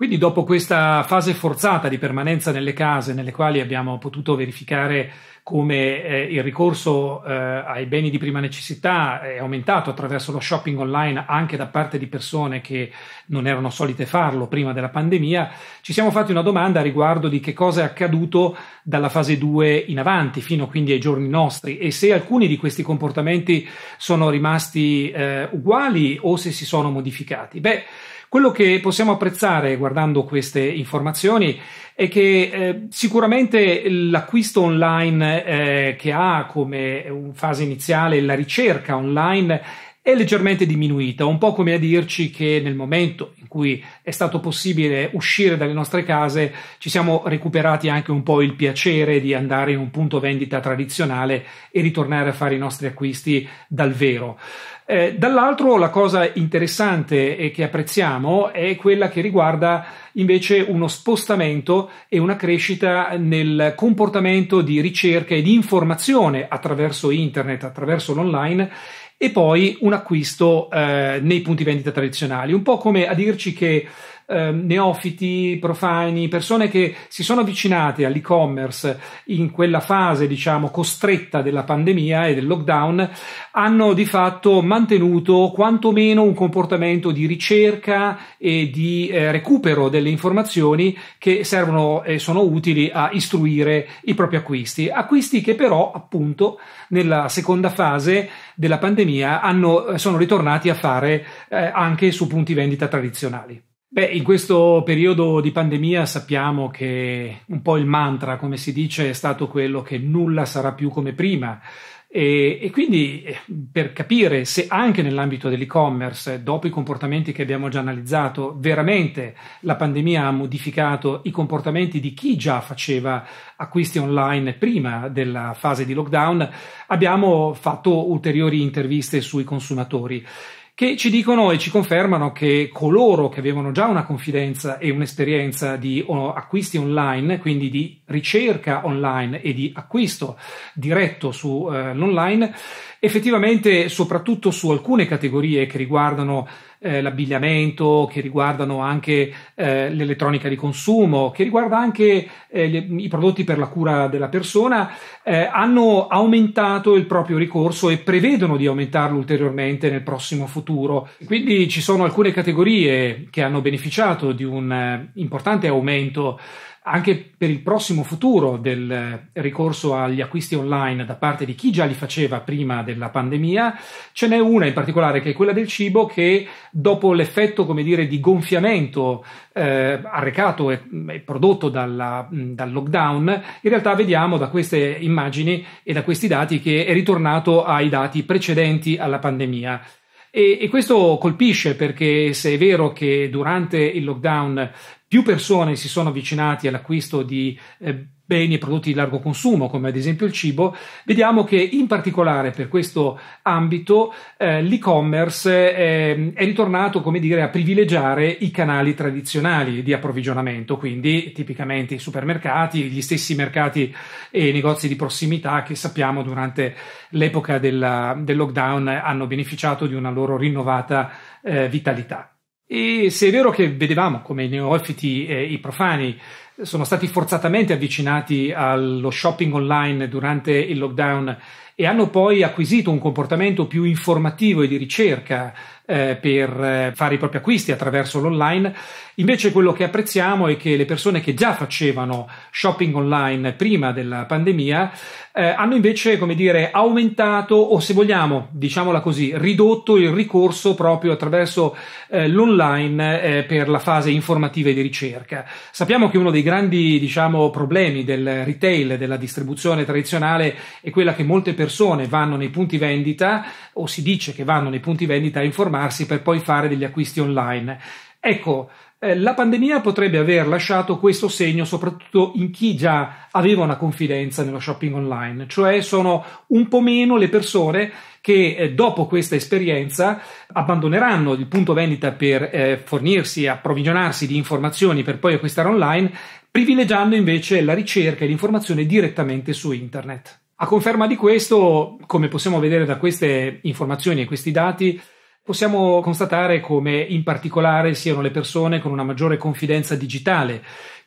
Quindi dopo questa fase forzata di permanenza nelle case, nelle quali abbiamo potuto verificare come eh, il ricorso eh, ai beni di prima necessità è aumentato attraverso lo shopping online anche da parte di persone che non erano solite farlo prima della pandemia, ci siamo fatti una domanda a riguardo di che cosa è accaduto dalla fase 2 in avanti, fino quindi ai giorni nostri, e se alcuni di questi comportamenti sono rimasti eh, uguali o se si sono modificati. Beh, quello che possiamo apprezzare guardando queste informazioni è che eh, sicuramente l'acquisto online eh, che ha come fase iniziale la ricerca online è leggermente diminuita, un po' come a dirci che nel momento in cui è stato possibile uscire dalle nostre case ci siamo recuperati anche un po' il piacere di andare in un punto vendita tradizionale e ritornare a fare i nostri acquisti dal vero. Eh, dall'altro la cosa interessante e che apprezziamo è quella che riguarda invece uno spostamento e una crescita nel comportamento di ricerca e di informazione attraverso internet, attraverso l'online e poi un acquisto eh, nei punti vendita tradizionali, un po' come a dirci che eh, neofiti, profani, persone che si sono avvicinate all'e-commerce in quella fase, diciamo, costretta della pandemia e del lockdown, hanno di fatto mantenuto quantomeno un comportamento di ricerca e di eh, recupero delle informazioni che servono e sono utili a istruire i propri acquisti. Acquisti che però, appunto, nella seconda fase della pandemia hanno, eh, sono ritornati a fare eh, anche su punti vendita tradizionali. Beh, in questo periodo di pandemia sappiamo che un po' il mantra, come si dice, è stato quello che nulla sarà più come prima. E, e, quindi eh, per capire se anche nell'ambito dell'e-commerce, dopo i comportamenti che abbiamo già analizzato, veramente la pandemia ha modificato i comportamenti di chi già faceva acquisti online prima della fase di lockdown, abbiamo fatto ulteriori interviste sui consumatori che ci dicono e ci confermano che coloro che avevano già una confidenza e un'esperienza di acquisti online, quindi di ricerca online e di acquisto diretto sull'online, eh, effettivamente soprattutto su alcune categorie che riguardano eh, l'abbigliamento, che riguardano anche eh, l'elettronica di consumo, che riguarda anche gli, eh, i prodotti per la cura della persona, eh, hanno aumentato il proprio ricorso e prevedono di aumentarlo ulteriormente nel prossimo futuro futuro. Quindi ci sono alcune categorie che hanno beneficiato di un eh, importante aumento anche per il prossimo futuro del eh, ricorso agli acquisti online da parte di chi già li faceva prima della pandemia, ce n'è una in particolare che è quella del cibo che dopo l'effetto come dire, di gonfiamento eh, arrecato e, e prodotto dalla, mh, dal lockdown, in realtà vediamo da queste immagini e da questi dati che è ritornato ai dati precedenti alla pandemia. E, e questo colpisce perché se è vero che durante il lockdown più persone si sono avvicinati all'acquisto di eh, beni e prodotti di largo consumo, come ad esempio il cibo, vediamo che in particolare per questo ambito eh, l'e-commerce eh, è ritornato come dire, a privilegiare i canali tradizionali di approvvigionamento, quindi tipicamente i supermercati, gli stessi mercati e i negozi di prossimità che sappiamo durante l'epoca della, del lockdown hanno beneficiato di una loro rinnovata eh, vitalità. E se è vero che vedevamo come i neofiti e i profani sono stati forzatamente avvicinati allo shopping online durante il lockdown e hanno poi acquisito un comportamento più informativo e di ricerca eh, per eh, fare i propri acquisti attraverso l'online. Invece quello che apprezziamo è che le persone che già facevano shopping online prima della pandemia eh, hanno invece, come dire, aumentato o se vogliamo, diciamola così, ridotto il ricorso proprio attraverso eh, l'online eh, per la fase informativa e di ricerca. Sappiamo che uno dei grandi, diciamo, problemi del retail, della distribuzione tradizionale è quella che molte persone persone vanno nei punti vendita o si dice che vanno nei punti vendita a informarsi per poi fare degli acquisti online. Ecco, eh, la pandemia potrebbe aver lasciato questo segno soprattutto in chi già aveva una confidenza nello shopping online, cioè sono un po' meno le persone che eh, dopo questa esperienza abbandoneranno il punto vendita per eh, fornirsi, approvvigionarsi di informazioni per poi acquistare online, privilegiando invece la ricerca e l'informazione direttamente su internet. A conferma di questo, come possiamo vedere da queste informazioni e questi dati, possiamo constatare come in particolare siano le persone con una maggiore confidenza digitale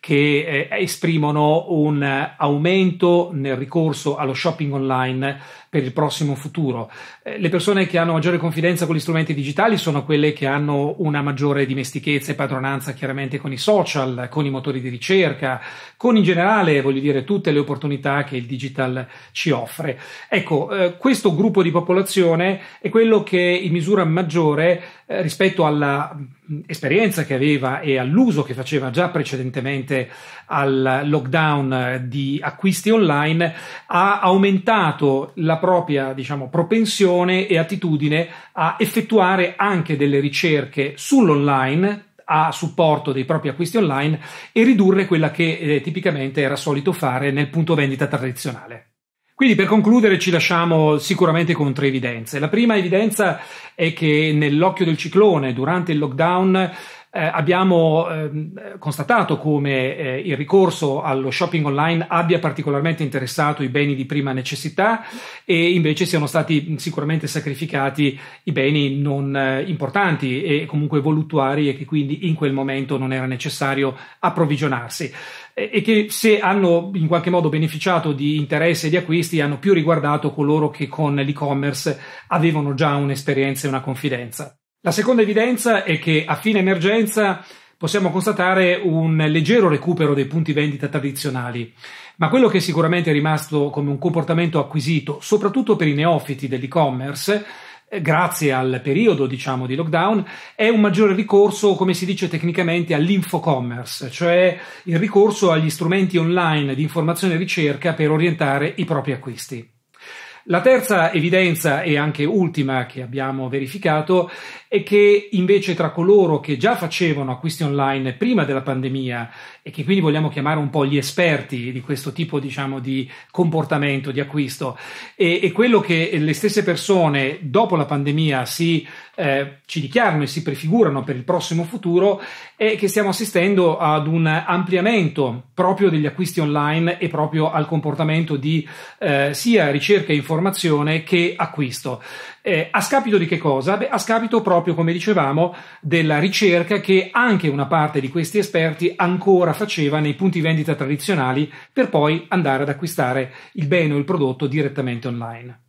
che eh, esprimono un aumento nel ricorso allo shopping online per il prossimo futuro. Eh, le persone che hanno maggiore confidenza con gli strumenti digitali sono quelle che hanno una maggiore dimestichezza e padronanza chiaramente con i social, con i motori di ricerca, con in generale, voglio dire, tutte le opportunità che il digital ci offre. Ecco, eh, questo gruppo di popolazione è quello che in misura maggiore eh, rispetto all'esperienza mm, che aveva e all'uso che faceva già precedentemente conseguente al lockdown eh, di acquisti online, ha aumentato la propria diciamo, propensione e attitudine a effettuare anche delle ricerche sull'online a supporto dei propri acquisti online e ridurre quella che eh, tipicamente era solito fare nel punto vendita tradizionale. Quindi per concludere ci lasciamo sicuramente con tre evidenze. La prima evidenza è che nell'occhio del ciclone, durante il lockdown, eh, abbiamo ehm, constatato come eh, il ricorso allo shopping online abbia particolarmente interessato i beni di prima necessità e invece siano stati sicuramente sacrificati i beni non eh, importanti e comunque voluttuari e che quindi in quel momento non era necessario approvvigionarsi e che se hanno in qualche modo beneficiato di interesse e di acquisti hanno più riguardato coloro che con l'e-commerce avevano già un'esperienza e una confidenza. La seconda evidenza è che a fine emergenza possiamo constatare un leggero recupero dei punti vendita tradizionali, ma quello che è sicuramente è rimasto come un comportamento acquisito, soprattutto per i neofiti dell'e-commerce, eh, grazie al periodo diciamo, di lockdown è un maggiore ricorso come si dice tecnicamente all'infocommerce cioè il ricorso agli strumenti online di informazione e ricerca per orientare i propri acquisti la terza evidenza e anche ultima che abbiamo verificato e che invece tra coloro che già facevano acquisti online prima della pandemia e che quindi vogliamo chiamare un po' gli esperti di questo tipo diciamo, di comportamento di acquisto e, e, quello che le stesse persone dopo la pandemia si, eh, ci dichiarano e si prefigurano per il prossimo futuro è che stiamo assistendo ad un ampliamento proprio degli acquisti online e proprio al comportamento di eh, sia ricerca e informazione che acquisto. Eh, a scapito di che cosa? Beh, a scapito proprio proprio come dicevamo, della ricerca che anche una parte di questi esperti ancora faceva nei punti vendita tradizionali per poi andare ad acquistare il bene o il prodotto direttamente online.